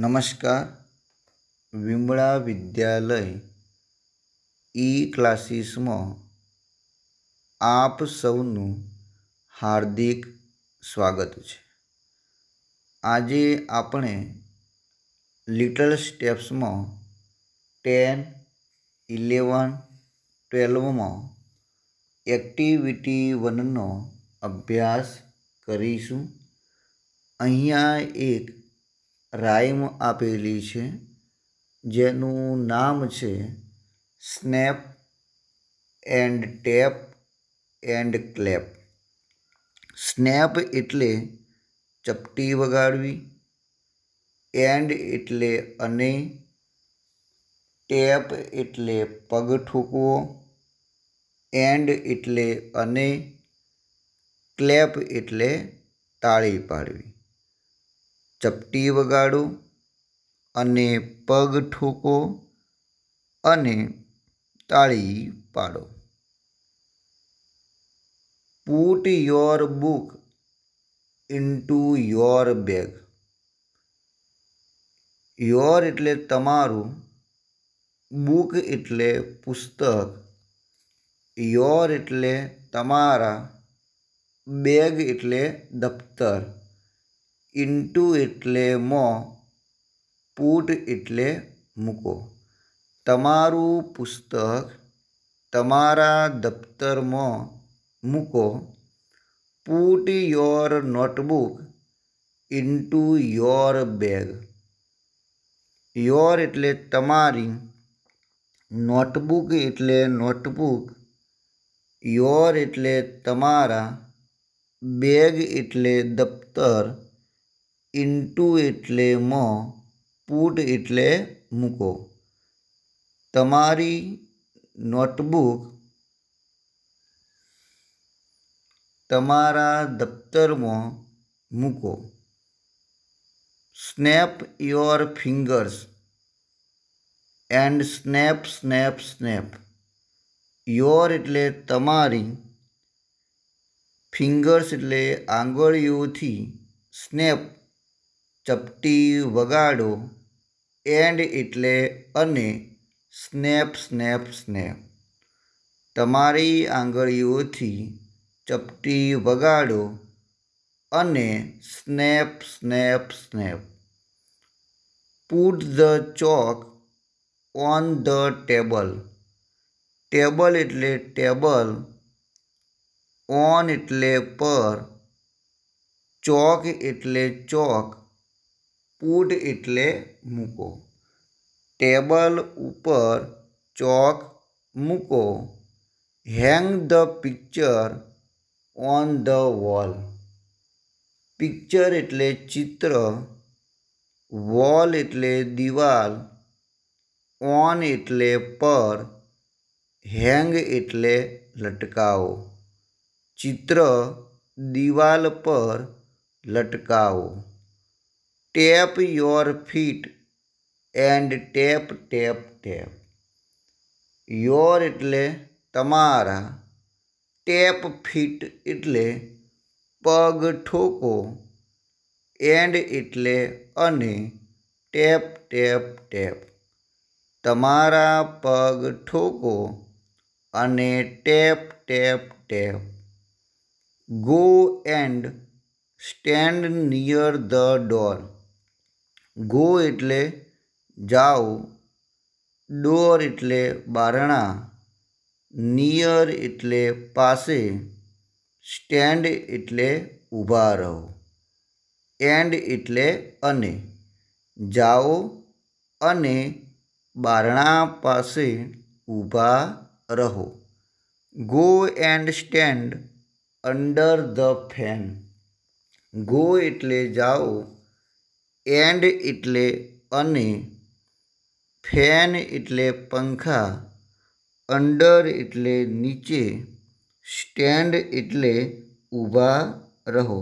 નમસ્કાર વિમળા વિદ્યાલય ઈ e ક્લાસીસમાં આપ સૌનું હાર્દિક સ્વાગત છે આજે આપણે લિટલ સ્ટેપ્સમાં ટેન ઇલેવન ટ્વેલ્વમાં એક્ટિવિટી વનનો અભ્યાસ કરીશું અહીંયા એક રાઈમ આપેલી છે જેનું નામ છે snap and tap and clap snap એટલે ચપટી વગાડવી એન્ડ એટલે અને ટેપ એટલે પગ ઠૂકવો એન્ડ એટલે અને ક્લેપ એટલે તાળી પાડવી चपटी वगाड़ो अने पग ठोको अने ताड़ी पाड़ो put your book into your bag your इटले तमारू बुक इटले पुस्तक योर इटले तमारा बेग इटले दफ्तर into એટલે માં put એટલે મૂકો તમારું પુસ્તક તમારા દફતર માં મૂકો put your notebook into your bag your એટલે તમારી નોટબુક એટલે નોટબુક your એટલે તમારું બેગ એટલે દફતર इंटू एट्ले पुट इटले मूको तमारी नोटबुक तमारा दफ्तर में मूको snap your fingers and snap snap snap your एट्ले तमारी फिंगर्स इले आंगड़ियों स्नेप चपटी वगाडो एंड इटले अने स्नेप स्नेप स्नेप तमारी आंगड़ी चपटी वगाडो अने snap snap snap put the chalk on the table table इटले टेबल ऑन इटले पर चॉक इटले चॉक पुट इटले मूको टेबल ऊपर चौक मूको hang the picture on the wall picture इटले चित्र वॉल एटले दीवाल ऑन इटले पर हैंग एटले लटकाओ चित्र दीवाल पर लटकाओ tap your feet and tap tap tap your इटले तमारा टैप फीट इटले पग ठोको एंड इटले अने टैप टैप टैप तमारा पग ठोको अने tap tap tap go and stand near the door go એટલે जाओ डोर એટલે બારણા નિયર એટલે પાસે સ્ટેન્ડ એટલે ઉભા રહો એન્ડ એટલે અને जाओ અને બારણા પાસે ઉભા રહો go and stand under the fan go એટલે जाओ एंड इटले फेन इटले पंखा अंडर इटले नीचे स्टेड इटले ऊभा रहो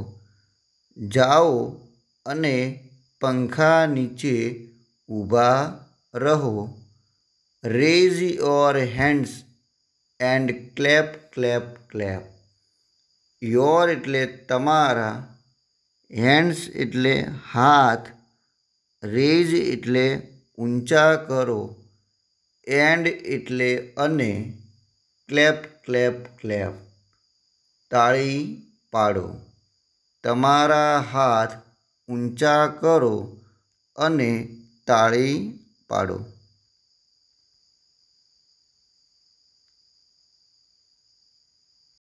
जाओ अने पंखा नीचे ऊभा रहो raise your hands and clap clap clap your इटले तमारा હેન્ડ્સ એટલે હાથ રેઝ એટલે ઊંચા કરો એન્ડ એટલે અને ક્લેપ ક્લેપ ક્લેપ તાળી પાડો તમારા હાથ ઊંચા કરો અને તાળી પાડો